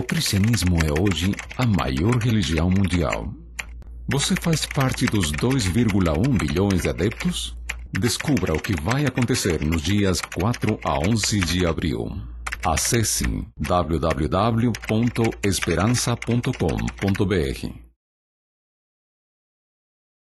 O cristianismo é hoje a maior religião mundial. Você faz parte dos 2,1 bilhões de adeptos? Descubra o que vai acontecer nos dias 4 a 11 de abril. Acesse www.esperança.com.br